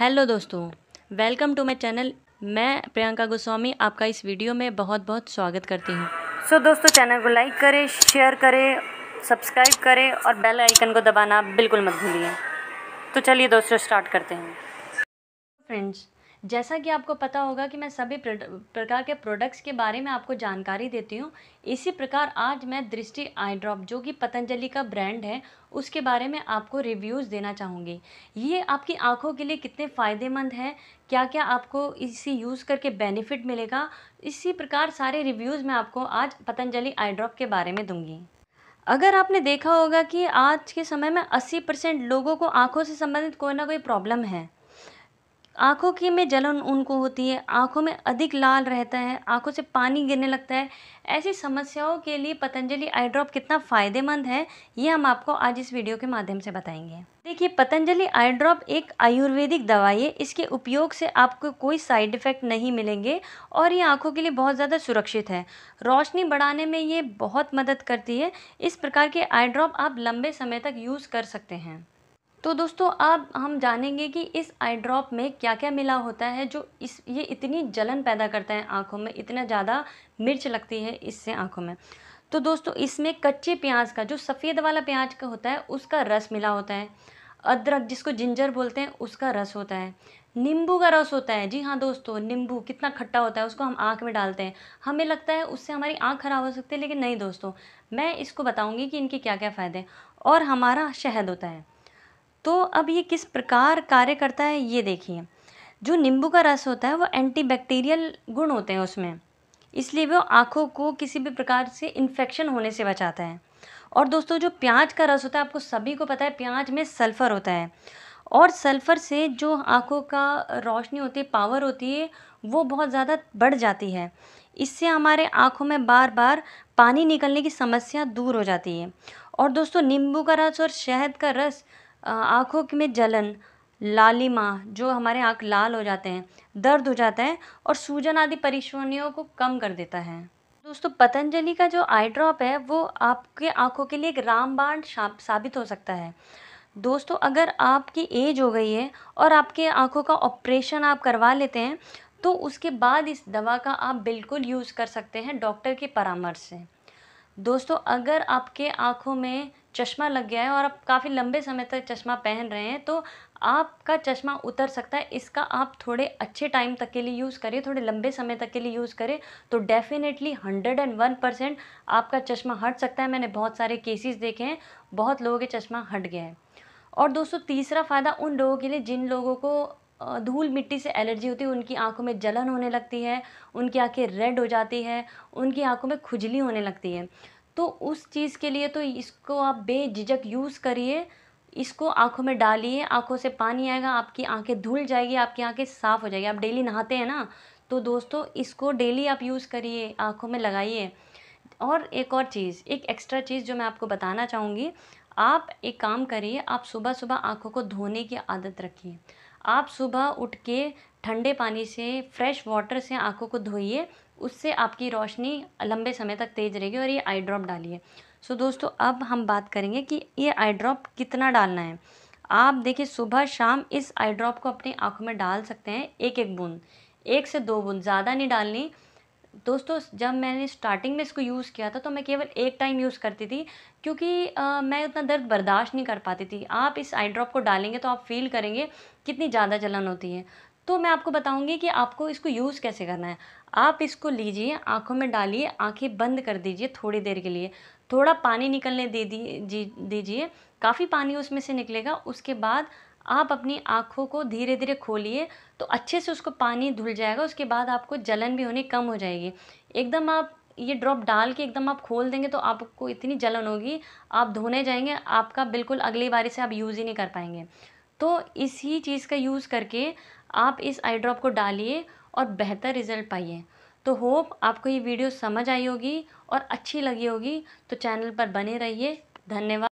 hello दोस्तों welcome to my channel मैं प्रियंका गोस्वामी आपका इस वीडियो में बहुत बहुत स्वागत करती हूँ सो so, दोस्तों चैनल को लाइक करें शेयर करें सब्सक्राइब करें और बेल आइकन को दबाना बिल्कुल मत भूलिए तो चलिए दोस्तों स्टार्ट करते हैं फ्रेंड्स जैसा कि आपको पता होगा कि मैं सभी प्रकार के प्रोडक्ट्स के बारे में आपको जानकारी देती हूँ इसी प्रकार आज मैं दृष्टि आई ड्रॉप जो कि पतंजलि का ब्रांड है उसके बारे में आपको रिव्यूज़ देना चाहूँगी ये आपकी आँखों के लिए कितने फ़ायदेमंद है क्या क्या आपको इसी यूज़ करके बेनिफिट मिलेगा इसी प्रकार सारे रिव्यूज़ मैं आपको आज पतंजलि आई ड्रॉप के बारे में दूँगी अगर आपने देखा होगा कि आज के समय में 80 परसेंट लोगों को आंखों से संबंधित कोई ना कोई प्रॉब्लम है आँखों की में जलन उनको होती है आँखों में अधिक लाल रहता है आँखों से पानी गिरने लगता है ऐसी समस्याओं के लिए पतंजलि आई ड्रॉप कितना फ़ायदेमंद है ये हम आपको आज इस वीडियो के माध्यम से बताएंगे देखिए पतंजलि आई ड्रॉप एक आयुर्वेदिक दवाई है इसके उपयोग से आपको कोई साइड इफ़ेक्ट नहीं मिलेंगे और ये आँखों के लिए बहुत ज़्यादा सुरक्षित है रोशनी बढ़ाने में ये बहुत मदद करती है इस प्रकार के आई ड्रॉप आप लंबे समय तक यूज़ कर सकते हैं तो दोस्तों अब हम जानेंगे कि इस आई ड्रॉप में क्या क्या मिला होता है जो इस ये इतनी जलन पैदा करता है आँखों में इतना ज़्यादा मिर्च लगती है इससे आँखों में तो दोस्तों इसमें कच्चे प्याज का जो सफ़ेद वाला प्याज का होता है उसका रस मिला होता है अदरक जिसको जिंजर बोलते हैं उसका रस होता है नींबू का रस होता है जी हाँ दोस्तों नींबू कितना खट्टा होता है उसको हम आँख में डालते हैं हमें लगता है उससे हमारी आँख ख़राब हो सकती है लेकिन नहीं दोस्तों मैं इसको बताऊँगी कि इनके क्या क्या फ़ायदे हैं और हमारा शहद होता है तो अब ये किस प्रकार कार्य करता है ये देखिए जो नींबू का रस होता है वो एंटीबैक्टीरियल गुण होते हैं उसमें इसलिए वो आँखों को किसी भी प्रकार से इन्फेक्शन होने से बचाता है और दोस्तों जो प्याज का रस होता है आपको सभी को पता है प्याज में सल्फ़र होता है और सल्फ़र से जो आँखों का रोशनी होती है पावर होती है वो बहुत ज़्यादा बढ़ जाती है इससे हमारे आँखों में बार बार पानी निकलने की समस्या दूर हो जाती है और दोस्तों नींबू का रस और शहद का रस आँखों में जलन लालिमा जो हमारे आँख लाल हो जाते हैं दर्द हो जाता है और सूजन आदि परेशानियों को कम कर देता है दोस्तों पतंजलि का जो आई ड्रॉप है वो आपके आँखों के लिए एक रामबाण साबित हो सकता है दोस्तों अगर आपकी एज हो गई है और आपके आँखों का ऑपरेशन आप करवा लेते हैं तो उसके बाद इस दवा का आप बिल्कुल यूज़ कर सकते हैं डॉक्टर के परामर्श से दोस्तों अगर आपके आँखों में चश्मा लग गया है और आप काफ़ी लंबे समय तक चश्मा पहन रहे हैं तो आपका चश्मा उतर सकता है इसका आप थोड़े अच्छे टाइम तक के लिए यूज़ करें थोड़े लंबे समय तक के लिए यूज़ करें तो definitely hundred and one percent आपका चश्मा हट सकता है मैंने बहुत सारे केसेस देखे हैं बहुत लोगों के चश्मा हट गया है और दोस्तों तीसरा फ़ायदा उन लोगों के लिए जिन लोगों को धूल मिट्टी से एलर्जी होती है उनकी आंखों में जलन होने लगती है उनकी आंखें रेड हो जाती है उनकी आंखों में खुजली होने लगती है तो उस चीज़ के लिए तो इसको आप बेझिझक यूज़ करिए इसको आँखों में डालिए आँखों से पानी आएगा आपकी आँखें धुल जाएगी आपकी आँखें साफ़ हो जाएगी आप डेली नहाते हैं ना तो दोस्तों इसको डेली आप यूज़ करिए आँखों में लगाइए और एक और चीज़ एक एक्स्ट्रा चीज़ जो मैं आपको बताना चाहूँगी आप एक काम करिए आप सुबह सुबह आँखों को धोने की आदत रखिए आप सुबह उठ के ठंडे पानी से फ्रेश वाटर से आँखों को धोइए उससे आपकी रोशनी लंबे समय तक तेज़ रहेगी और ये आई ड्रॉप डालिए सो so, दोस्तों अब हम बात करेंगे कि ये आई ड्रॉप कितना डालना है आप देखिए सुबह शाम इस आई ड्रॉप को अपनी आँखों में डाल सकते हैं एक एक बूंद एक से दो बूंद ज़्यादा नहीं डालनी दोस्तों जब मैंने स्टार्टिंग में इसको यूज़ किया था तो मैं केवल एक टाइम यूज़ करती थी क्योंकि आ, मैं उतना दर्द बर्दाश्त नहीं कर पाती थी आप इस आई ड्रॉप को डालेंगे तो आप फील करेंगे कितनी ज़्यादा जलन होती है तो मैं आपको बताऊंगी कि आपको इसको यूज़ कैसे करना है आप इसको लीजिए आँखों में डालिए आँखें बंद कर दीजिए थोड़ी देर के लिए थोड़ा पानी निकलने दे दीजिए काफ़ी पानी उसमें से निकलेगा उसके बाद आप अपनी आँखों को धीरे धीरे खोलिए तो अच्छे से उसको पानी धुल जाएगा उसके बाद आपको जलन भी होनी कम हो जाएगी एकदम आप ये ड्रॉप डाल के एकदम आप खोल देंगे तो आपको इतनी जलन होगी आप धोने जाएंगे आपका बिल्कुल अगली बारी से आप यूज़ ही नहीं कर पाएंगे तो इसी चीज़ का यूज़ करके आप इस आई ड्रॉप को डालिए और बेहतर रिजल्ट पाइए तो होप आपको ये वीडियो समझ आई होगी और अच्छी लगी होगी तो चैनल पर बने रहिए धन्यवाद